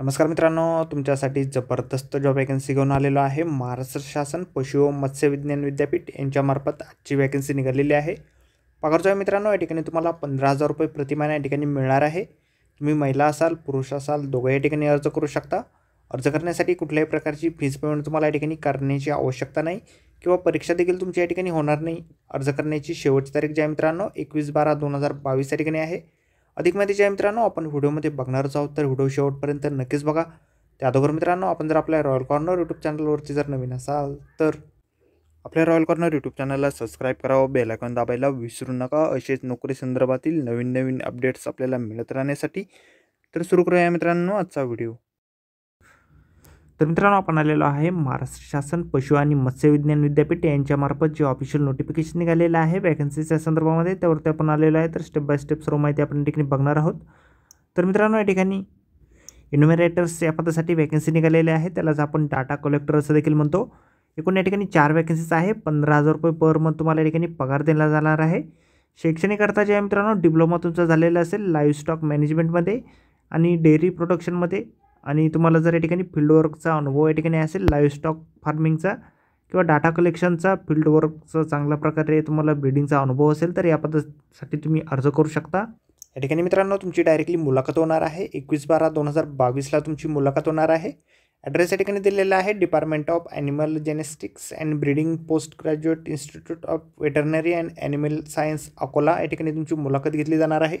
नमस्कार मित्रांनो तुमच्यासाठी जबरदस्त जॉब वॅकन्सी घेऊन आलेलो आहे महाराष्ट्र शासन पशु व मत्स्य विज्ञान विद्यापीठ यांच्यामार्फत आजची वॅकन्सी निघालेली आहे पगारचा आहे मित्रांनो या ठिकाणी तुम्हाला पंधरा हजार रुपये प्रतिमाना या ठिकाणी मिळणार आहे तुम्ही महिला असाल पुरुष असाल दोघं या ठिकाणी अर्ज करू शकता अर्ज करण्यासाठी कुठल्याही प्रकारची फीज पेमेंट तुम्हाला या ठिकाणी करण्याची आवश्यकता नाही किंवा परीक्षा देखील तुमच्या या ठिकाणी होणार नाही अर्ज करण्याची शेवटची तारीख जी आहे मित्रांनो एकवीस बारा दोन हजार बावीस या ठिकाणी आहे अधिक माहितीच्या मित्रांनो आपण व्हिडिओमध्ये बघणारच आहोत तर व्हिडिओ शेवटपर्यंत नक्कीच बघा त्या अगोदर मित्रांनो आपण जर आपल्या रॉयल कॉर्नर यूट्यूब चॅनलवरती जर नवीन असाल तर आपल्या रॉयल कॉर्नर यूट्यूब चॅनलला सबस्क्राईब करावं बेलायकॉन दाबायला विसरू नका असेच नोकरी संदर्भातील नवीन नवीन अपडेट्स आपल्याला मिळत राहण्यासाठी तर सुरू करूया मित्रांनो आजचा व्हिडिओ तर मित्रांनो आपण आलेलो आहे महाराष्ट्र शासन पशु आणि मत्स्य विज्ञान विद्यापीठ यांच्यामार्फत जे ऑफिशियल नोटिफिकेशन निघालेलं आहे वॅकन्सीच्या संदर्भामध्ये त्यावरती आपण आलेलो आहे तर स्टेप बाय स्टेप सर्व माहिती आपण ठिकाणी बघणार आहोत तर मित्रांनो या ठिकाणी इनोमेरेटर्स या पदासाठी वॅकन्सी निघालेली आहे त्यालाच आपण डाटा कलेक्टर असं देखील म्हणतो एकूण या ठिकाणी चार वॅकन्सीज आहे पंधरा हजार रुपये पर मंथ तुम्हाला या ठिकाणी पगार दिला जाणार आहे शैक्षणिकरता जे आहे मित्रांनो डिप्लोमा तुमचा झालेला असेल लाईव्ह स्टॉक मॅनेजमेंटमध्ये आणि डेअरी प्रोडक्शनमध्ये आणि तुम्हाला जर या ठिकाणी फील्डवर्कचा अनुभव या ठिकाणी असेल लाईव्ह फार्मिंगचा किंवा डाटा कलेक्शनचा फील्डवर्कचा चांगल्या प्रकारे तुम्हाला ब्रिडिंगचा अनुभव असेल तर या पद्धतीसाठी तुम्ही अर्ज करू शकता या ठिकाणी मित्रांनो तुमची डायरेक्टली मुलाखत होणार आहे एकवीस बारा दोन हजार बावीसला तुमची मुलाखत होणार आहे ॲड्रेस या ठिकाणी दिलेला आहे department of animal genetics and breeding post graduate institute of veterinary and animal science Akola या ठिकाणी तुमची मुलाखत घेतली जाणार आहे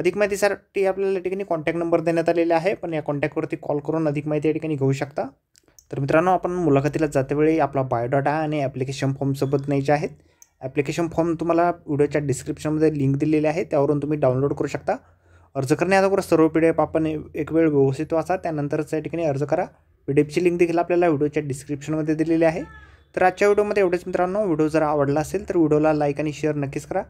अधिक माहितीसाठी आपल्याला या ठिकाणी कॉन्टॅक्ट नंबर देण्यात आलेला आहे पण या कॉन्टॅक्टवरती कॉल करून अधिक माहिती या ठिकाणी घेऊ शकता तर मित्रांनो आपण मुलाखतीला जातेवेळी आपला बायोडाटा आणि ॲप्लिकेशन फॉर्मसोबत न्यायचे आहेत ॲप्लिकेशन फॉर्म तुम्हाला व्हिडिओच्या डिस्क्रिप्शनमध्ये लिंक दिलेली आहे त्यावरून तुम्ही डाउनलोड करू शकता अर्ज करण्याअगोदर सर्व पी डी एफ आपण एक वेळ व्यवस्थित वाचा त्यानंतरच या ठिकाणी अर्ज करा पी डी एफची लिंक देखील आपल्याला व्हिडिओच्या डिस्क्रिप्शनमध्ये दिलेली आहे तर आजच्या व्हिडिओमध्ये एवढेच मित्रांनो व्हिडिओ जर आवडला असेल तर व्हिडिओला लाईक आणि शेअर नक्कीच करा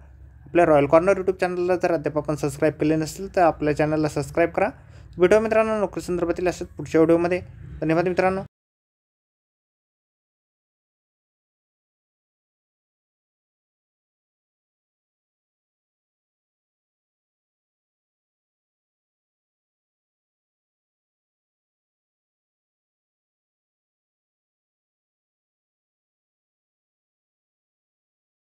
आपल्या रॉयल कॉर्नर यूट्यूब चॅनलला जर अद्याप आपण सबस्क्राईब केले नसेल तर आपल्या चॅनलला सबस्क्राईब करा व्हिडिओ मित्रांनो नोकरी संदर्भातील असेल पुढच्या व्हिडिओमध्ये धन्यवाद मित्रांनो